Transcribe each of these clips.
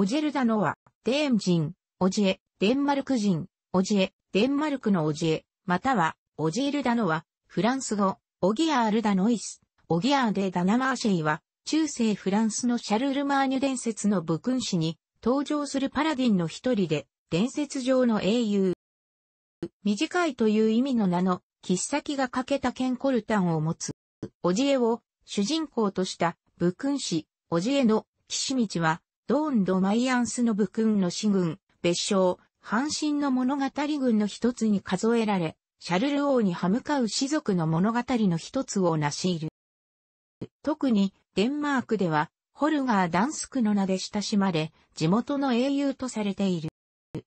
オジェルダノは、デーン人、オジエ、デンマルク人、オジエ、デンマルクのオジエ、または、オジエルダノは、フランス語、オギアールダノイス、オギアーデ・ダナマーシェイは、中世フランスのシャルルマーニュ伝説の武勲子に、登場するパラディンの一人で、伝説上の英雄。短いという意味の名の、切っ先が欠けた剣コルタンを持つ、オジエを主人公とした武勲子、オジエの騎士道は、ドーンド・マイアンスノブ君の死軍、別称、阪神の物語軍の一つに数えられ、シャルル王に歯向かう士族の物語の一つを成し得る。特に、デンマークでは、ホルガー・ダンスクの名で親しまれ、地元の英雄とされている。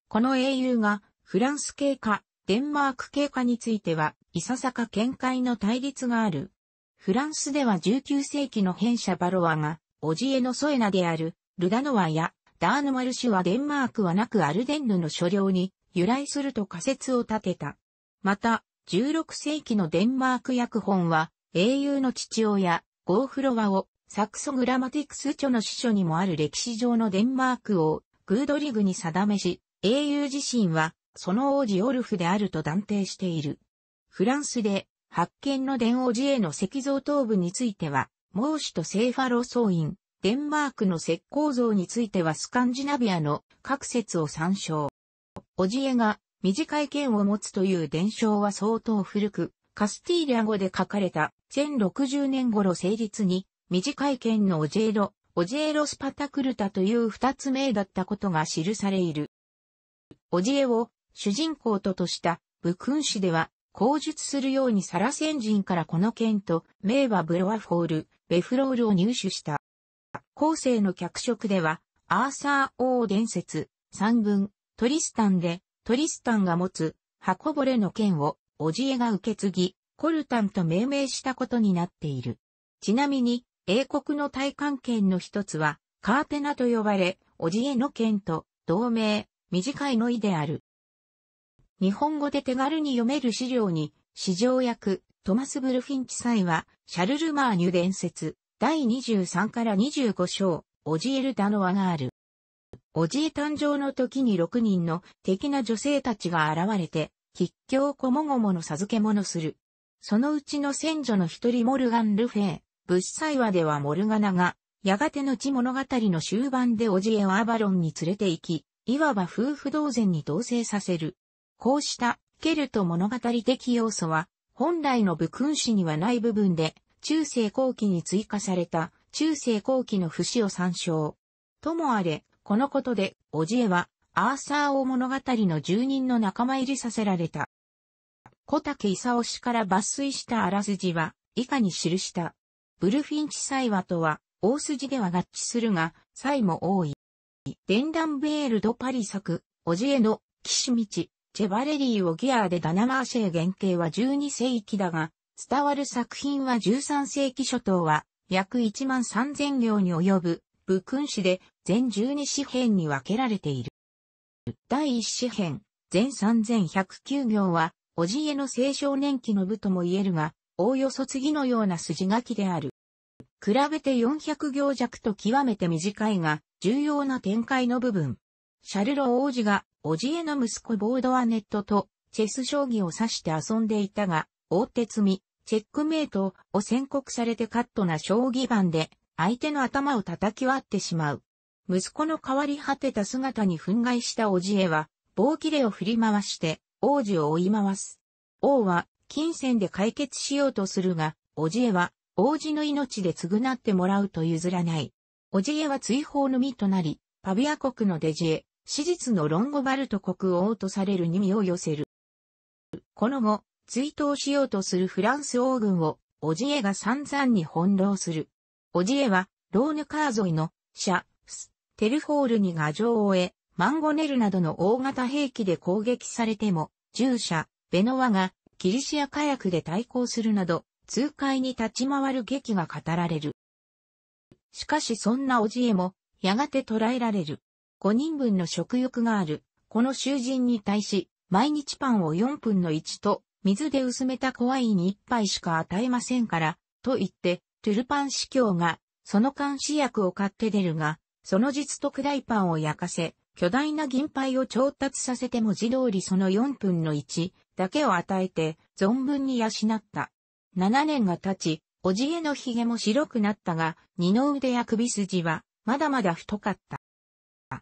この英雄が、フランス系か、デンマーク系かについては、いささか見解の対立がある。フランスでは19世紀の変者バロアが、おじえのソエナである、ルダノワやダーヌマルシュはデンマークはなくアルデンヌの所領に由来すると仮説を立てた。また、16世紀のデンマーク訳本は、英雄の父親、ゴーフロワを、サクソグラマティクス著の司書にもある歴史上のデンマーク王、グードリグに定めし、英雄自身は、その王子オルフであると断定している。フランスで、発見の伝王子への石像頭部については、孟子とセーファロ総員、デンマークの石膏像についてはスカンジナビアの各説を参照。おじえが短い剣を持つという伝承は相当古く、カスティーリア語で書かれた1060年頃成立に短い剣のオジェーロ、オジェーロスパタクルタという二つ名だったことが記されいる。オジエを主人公ととした武勲誌では、口述するようにサラセン人からこの剣と名はブロワフォール、ベフロールを入手した。後世の脚色では、アーサー王伝説、三軍、トリスタンで、トリスタンが持つ、箱ぼれの剣を、おじえが受け継ぎ、コルタンと命名したことになっている。ちなみに、英国の大感剣の一つは、カーテナと呼ばれ、おじえの剣と、同名、短いの意である。日本語で手軽に読める資料に、史上役、トマス・ブルフィンチ祭は、シャルルマーニュ伝説、第23から25章、オジエルダの輪がある。オジエ誕生の時に6人の敵な女性たちが現れて、吉祥こもごもの授け物する。そのうちの先女の一人モルガン・ルフェイ、物祭話ではモルガナが、やがての地物語の終盤でオジエをアバロンに連れて行き、いわば夫婦同然に同棲させる。こうした、ケルト物語的要素は、本来の武勲史にはない部分で、中世後期に追加された中世後期の節を参照。ともあれ、このことで、おじえは、アーサー王物語の住人の仲間入りさせられた。小竹勲氏から抜粋したあらすじは、以下に記した。ブルフィンチ祭話とは、大筋では合致するが、祭も多い。デンダンベールドパリ作、おじえの、騎士道、チェバレリーをギアでダナマーシェ原型は12世紀だが、伝わる作品は13世紀初頭は約1万3000行に及ぶ部君子で全12詩編に分けられている。第1詩編、全3109行は、おじえの青少年期の部とも言えるが、おおよそ次のような筋書きである。比べて400行弱と極めて短いが、重要な展開の部分。シャルロ王子が、おじえの息子ボードアネットと、チェス将棋を指して遊んでいたが、大手積み、チェックメイトを宣告されてカットな将棋盤で相手の頭を叩き割ってしまう。息子の変わり果てた姿に憤慨したおじえは、棒切れを振り回して王子を追い回す。王は金銭で解決しようとするが、おじえは王子の命で償ってもらうと譲らない。おじえは追放の身となり、パビア国のデジエ、史実のロンゴバルト国王とされる耳を寄せる。この後、追悼しようとするフランス王軍を、オジエが散々に翻弄する。オジエは、ローヌカー沿いの、シャ、ス、テルフォールに牙城を終え、マンゴネルなどの大型兵器で攻撃されても、従者、ベノワが、キリシア火薬で対抗するなど、痛快に立ち回る劇が語られる。しかしそんなおじえも、やがて捕らえられる。5人分の食欲がある、この囚人に対し、毎日パンを4分の1と、水で薄めた怖いに一杯しか与えませんから、と言って、トゥルパン司教が、その監視薬を買って出るが、その実とクライパンを焼かせ、巨大な銀杯を調達させて文字通りその4分の1だけを与えて存分に養った。7年が経ち、おじへの髭も白くなったが、二の腕や首筋はまだまだ太かった。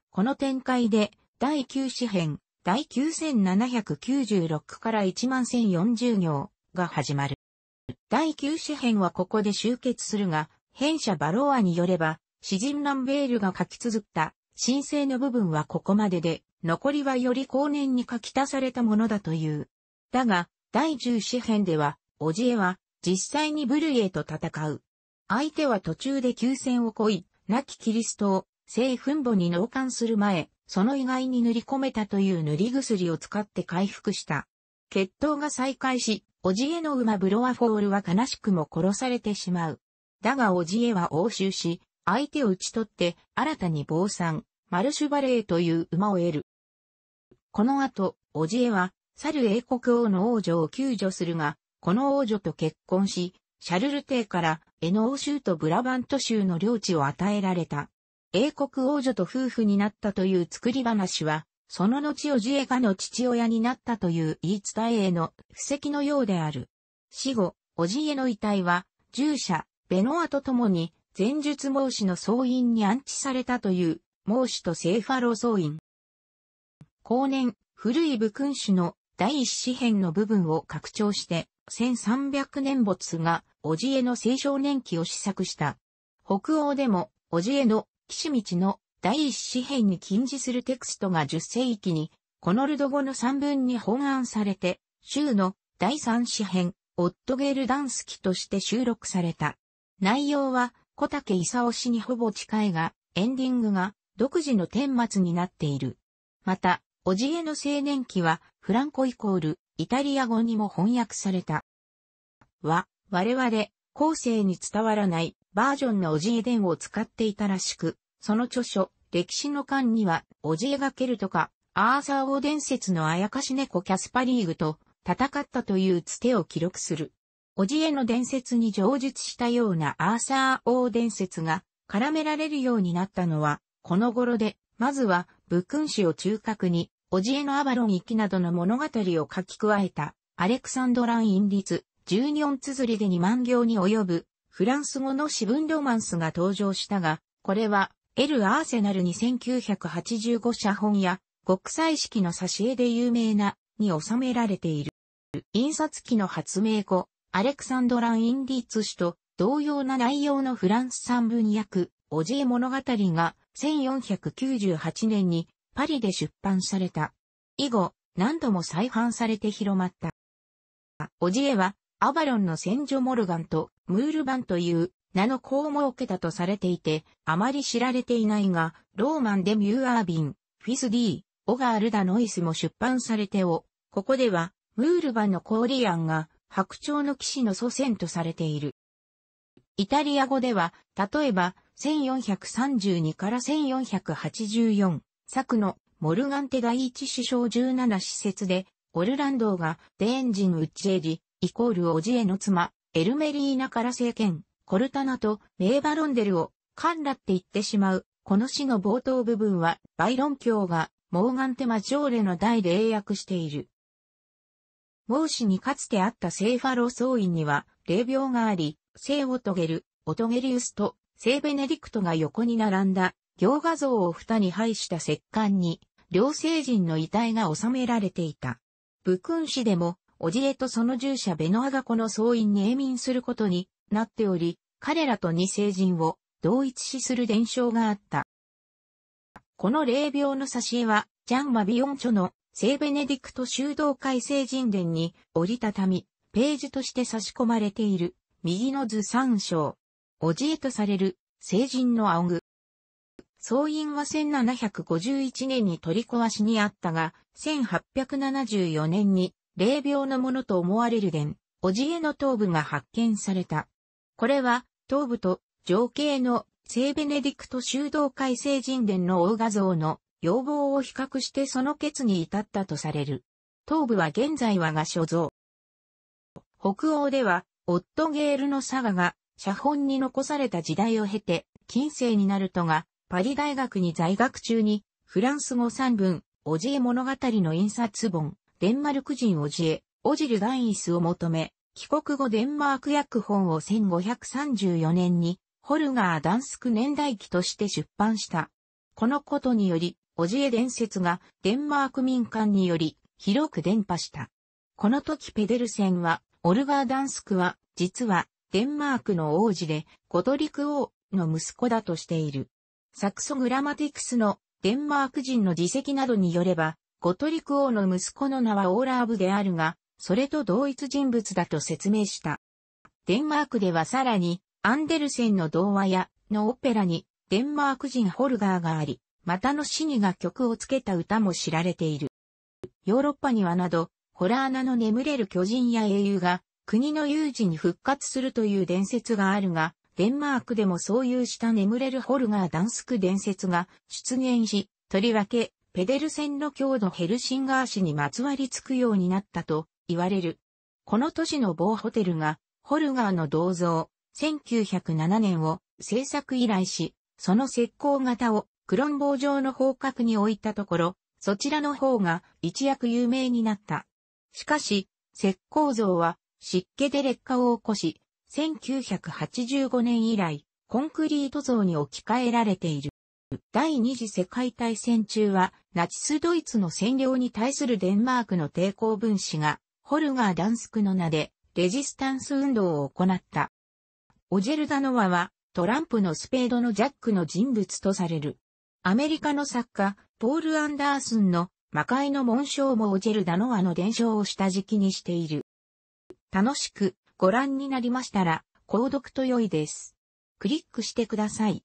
この展開で第9詩編第9796から11040行が始まる。第9詩編はここで終結するが、編者バロアによれば、詩人ランベールが書き綴った神聖の部分はここまでで、残りはより後年に書き足されたものだという。だが、第10詩編では、おじえは実際にブルエと戦う。相手は途中で休戦をこい、亡きキリストを聖墳墓に納棺する前、その意外に塗り込めたという塗り薬を使って回復した。血統が再開し、おじえの馬ブロワフォールは悲しくも殺されてしまう。だがおじえは応酬し、相手を討ち取って新たに坊さん、マルシュバレーという馬を得る。この後、おじえは、去る英国王の王女を救助するが、この王女と結婚し、シャルル帝からエノー州とブラバント州の領地を与えられた。英国王女と夫婦になったという作り話は、その後おじえがの父親になったという言い伝えへの布石のようである。死後、おじえの遺体は、従者、ベノアと共に、前述孟子の総員に安置されたという、孟子とセーファロ総員。後年、古い武君主の第一詩編の部分を拡張して、1300年没が、おじえの青少年期を試作した。北欧でも、おじえの岸道の第一紙編に禁じするテクストが10世紀に、コノルド語の三文に本案されて、州の第三紙編、オットゲルダンスキとして収録された。内容は、小竹勲氏にほぼ近いが、エンディングが独自の顛末になっている。また、おじえの青年期は、フランコイコール、イタリア語にも翻訳された。は、我々、後世に伝わらない、バージョンのおじえ伝を使っていたらしく、その著書、歴史の間には、おじエがケルトか、アーサー王伝説のあやかし猫キャスパリーグと戦ったというつてを記録する。おじエの伝説に上述したようなアーサー王伝説が絡められるようになったのは、この頃で、まずは、武勲氏を中核に、おじエのアバロン行きなどの物語を書き加えた、アレクサンドラン・インリツ、二音綴りで2万行に及ぶフランス語の詩文ロマンスが登場したが、これは、エル・アーセナルに1985写本や、国際式の挿絵で有名な、に収められている。印刷機の発明後、アレクサンドラン・インディーツ氏と同様な内容のフランス三文訳、オジエ物語が1498年にパリで出版された。以後、何度も再販されて広まった。オジエはアバロンの戦場モルガンとムールバンという名の子を設けたとされていて、あまり知られていないが、ローマン・デ・ミューアービン、フィス・ディオガール・ダ・ノイスも出版されてお、ここでは、ムールバンのコーリアンが、白鳥の騎士の祖先とされている。イタリア語では、例えば、1432から1484作のモルガンテ第一首相17施設で、オルランドがデーンジン・ウッチェリ、イコールオジエの妻、エルメリーナから政権、コルタナとメーバロンデルを、カンラって言ってしまう。この詩の冒頭部分は、バイロン教が、モーガンテマジョーレの代で英訳している。孟子にかつてあったセーファロ総員には、霊病があり、聖オトゲル、オトゲリウスと、聖ベネディクトが横に並んだ、行画像を蓋に配した石棺に、両聖人の遺体が収められていた。武勲史でも、おじえとその従者ベノアがこの総員に永眠することになっており、彼らと二聖人を同一視する伝承があった。この霊廟の挿絵は、ジャン・マビオンチョの聖ベネディクト修道会聖人伝に折りたたみ、ページとして差し込まれている、右の図三章、おじえとされる、聖人の仰ぐ。総員は1751年に取り壊しにあったが、1874年に霊廟のものと思われる伝、おじえの頭部が発見された。これは、頭部と情景の聖ベネディクト修道会聖人殿の大画像の要望を比較してその決に至ったとされる。頭部は現在はが所蔵。北欧では、オットゲールの佐賀が写本に残された時代を経て、近世になるとが、パリ大学に在学中に、フランス語3文、おじえ物語の印刷本、デンマルク人オジエ、オジル・ダインスを求め、帰国後デンマーク訳本を1534年に、ホルガー・ダンスク年代記として出版した。このことにより、オジエ伝説がデンマーク民間により広く伝播した。この時ペデルセンは、オルガー・ダンスクは、実は、デンマークの王子で、ゴトリク王の息子だとしている。サクソグラマティクスのデンマーク人の自責などによれば、ゴトリク王の息子の名はオーラーブであるが、それと同一人物だと説明した。デンマークではさらに、アンデルセンの童話や、のオペラに、デンマーク人ホルガーがあり、またの死にが曲をつけた歌も知られている。ヨーロッパにはなど、ホラー穴の眠れる巨人や英雄が、国の有事に復活するという伝説があるが、デンマークでもそういうした眠れるホルガーダンスク伝説が出現し、とりわけペデルセンの郷のヘルシンガー市にまつわりつくようになったと言われる。この都市の某ホテルが、ホルガーの銅像、1907年を制作依頼し、その石膏型をクロンボー状の方角に置いたところ、そちらの方が一躍有名になった。しかし、石膏像は湿気で劣化を起こし、1985年以来、コンクリート像に置き換えられている。第二次世界大戦中は、ナチスドイツの占領に対するデンマークの抵抗分子が、ホルガー・ダンスクの名で、レジスタンス運動を行った。オジェルダノワは、トランプのスペードのジャックの人物とされる。アメリカの作家、ポール・アンダースンの魔界の紋章もオジェルダノワの伝承を下敷きにしている。楽しくご覧になりましたら、購読と良いです。クリックしてください。